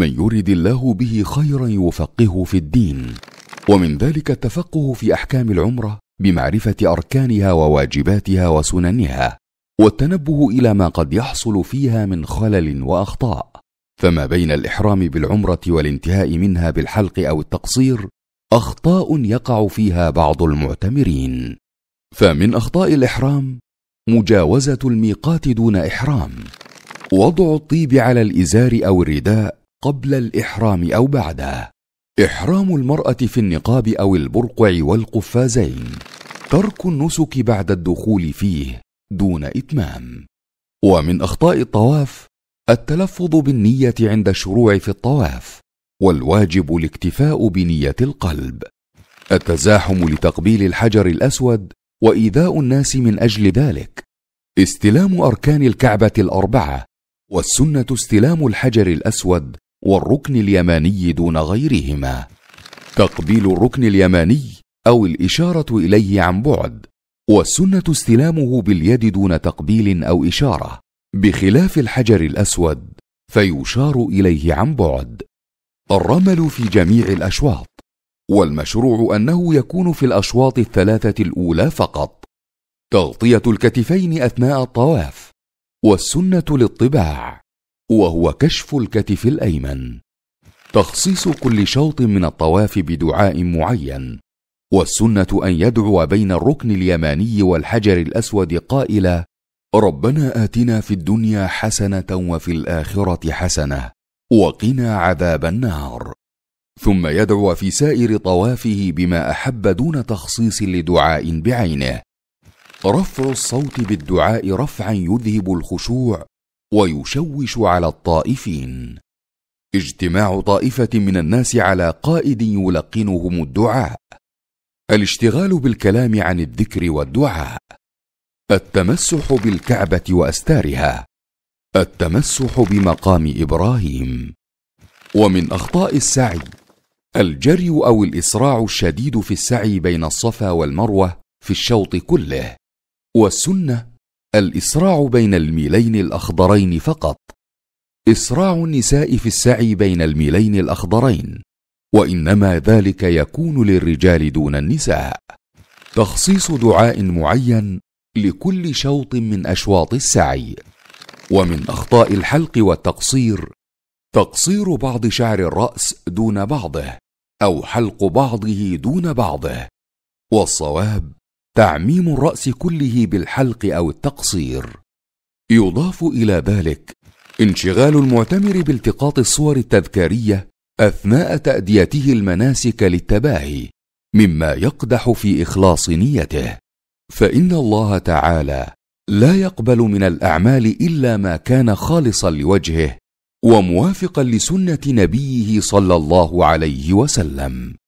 من يرد الله به خيرا يفقهه في الدين ومن ذلك التفقه في احكام العمره بمعرفه اركانها وواجباتها وسننها والتنبه الى ما قد يحصل فيها من خلل واخطاء فما بين الاحرام بالعمره والانتهاء منها بالحلق او التقصير اخطاء يقع فيها بعض المعتمرين فمن اخطاء الاحرام مجاوزه الميقات دون احرام وضع الطيب على الازار او الرداء قبل الاحرام او بعده احرام المراه في النقاب او البرقع والقفازين ترك النسك بعد الدخول فيه دون اتمام ومن اخطاء الطواف التلفظ بالنيه عند الشروع في الطواف والواجب الاكتفاء بنيه القلب التزاحم لتقبيل الحجر الاسود وايذاء الناس من اجل ذلك استلام اركان الكعبه الاربعه والسنه استلام الحجر الاسود والركن اليماني دون غيرهما تقبيل الركن اليماني او الاشاره اليه عن بعد والسنه استلامه باليد دون تقبيل او اشاره بخلاف الحجر الاسود فيشار اليه عن بعد الرمل في جميع الاشواط والمشروع انه يكون في الاشواط الثلاثه الاولى فقط تغطيه الكتفين اثناء الطواف والسنه للطباع وهو كشف الكتف الايمن تخصيص كل شوط من الطواف بدعاء معين والسنه ان يدعو بين الركن اليماني والحجر الاسود قائلا ربنا اتنا في الدنيا حسنه وفي الاخره حسنه وقنا عذاب النار ثم يدعو في سائر طوافه بما احب دون تخصيص لدعاء بعينه رفع الصوت بالدعاء رفعا يذهب الخشوع ويشوش على الطائفين اجتماع طائفه من الناس على قائد يلقنهم الدعاء الاشتغال بالكلام عن الذكر والدعاء التمسح بالكعبه واستارها التمسح بمقام ابراهيم ومن اخطاء السعي الجري او الاسراع الشديد في السعي بين الصفا والمروه في الشوط كله والسنه الإسراع بين الميلين الأخضرين فقط إسراع النساء في السعي بين الميلين الأخضرين وإنما ذلك يكون للرجال دون النساء تخصيص دعاء معين لكل شوط من أشواط السعي ومن أخطاء الحلق والتقصير تقصير بعض شعر الرأس دون بعضه أو حلق بعضه دون بعضه والصواب تعميم الراس كله بالحلق او التقصير يضاف الى ذلك انشغال المعتمر بالتقاط الصور التذكاريه اثناء تاديته المناسك للتباهي مما يقدح في اخلاص نيته فان الله تعالى لا يقبل من الاعمال الا ما كان خالصا لوجهه وموافقا لسنه نبيه صلى الله عليه وسلم